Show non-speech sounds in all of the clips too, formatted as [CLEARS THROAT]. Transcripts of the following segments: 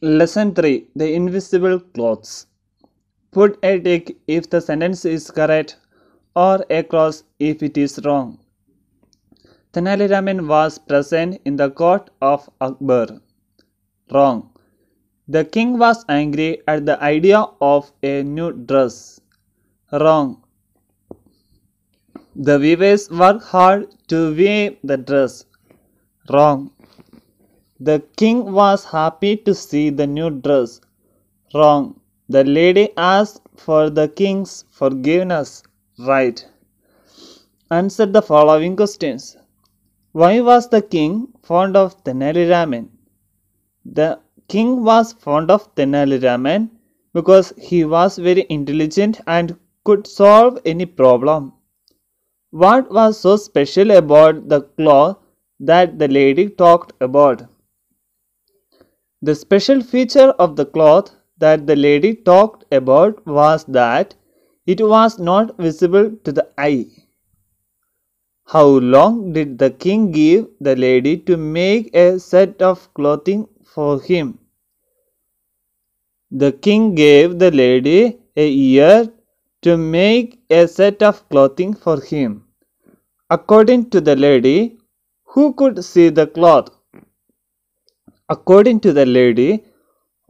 Lesson 3 The Invisible Clothes Put a tick if the sentence is correct or a cross if it is wrong. Tenaliraman was present in the court of Akbar. Wrong. The king was angry at the idea of a new dress. Wrong. The weavers worked hard to weave the dress. Wrong. The king was happy to see the new dress. Wrong. The lady asked for the king's forgiveness. Right. Answer the following questions. Why was the king fond of Tenali Raman? The king was fond of Tenali Raman because he was very intelligent and could solve any problem. What was so special about the cloth that the lady talked about? The special feature of the cloth that the lady talked about was that it was not visible to the eye. How long did the king give the lady to make a set of clothing for him? The king gave the lady a year to make a set of clothing for him. According to the lady, who could see the cloth According to the lady,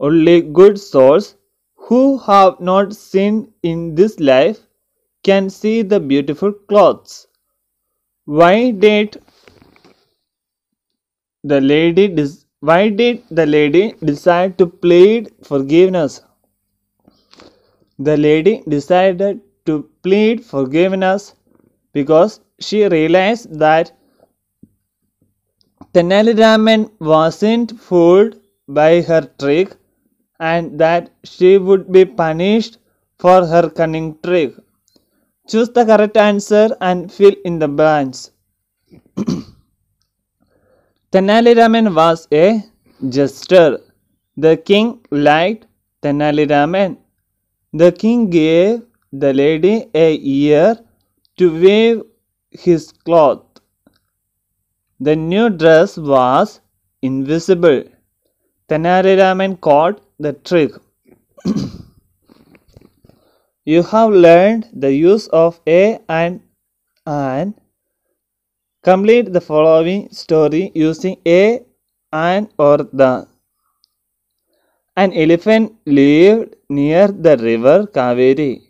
only good souls who have not sinned in this life can see the beautiful clothes. Why did the lady why did the lady decide to plead forgiveness? The lady decided to plead forgiveness because she realized that Tenali wasn't fooled by her trick and that she would be punished for her cunning trick. Choose the correct answer and fill in the blanks. [CLEARS THROAT] Tenali was a jester. The king liked Tenali The king gave the lady a year to weave his cloth. The new dress was invisible. Tenariraman caught the trick. [CLEARS THROAT] you have learned the use of a and and. Complete the following story using a and or the. An elephant lived near the river Kaveri.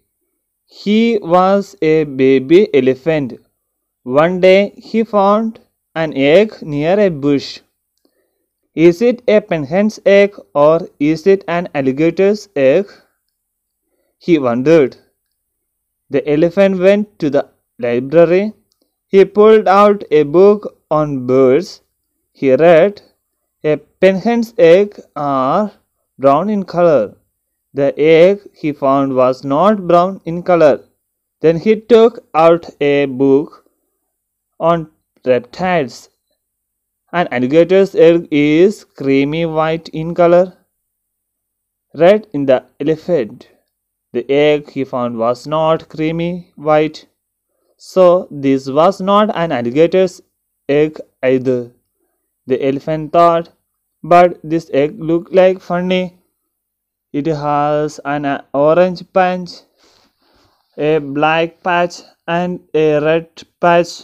He was a baby elephant. One day he found an egg near a bush. Is it a penguin's egg or is it an alligator's egg? He wondered. The elephant went to the library. He pulled out a book on birds. He read, A penguin's egg are brown in color. The egg he found was not brown in color. Then he took out a book on reptiles. An alligator's egg is creamy white in color. Red in the elephant. The egg he found was not creamy white. So this was not an alligator's egg either. The elephant thought, but this egg looked like funny. It has an uh, orange patch, a black patch and a red patch.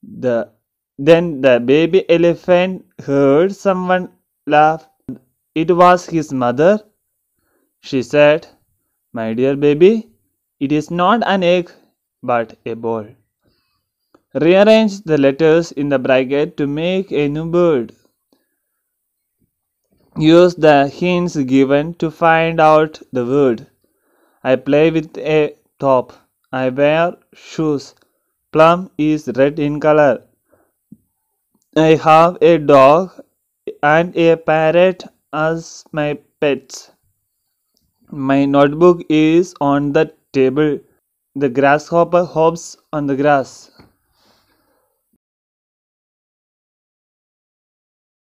The then the baby elephant heard someone laugh. It was his mother. She said, My dear baby, it is not an egg but a ball. Rearrange the letters in the bracket to make a new word. Use the hints given to find out the word. I play with a top. I wear shoes. Plum is red in color. I have a dog and a parrot as my pets. My notebook is on the table. The grasshopper hops on the grass.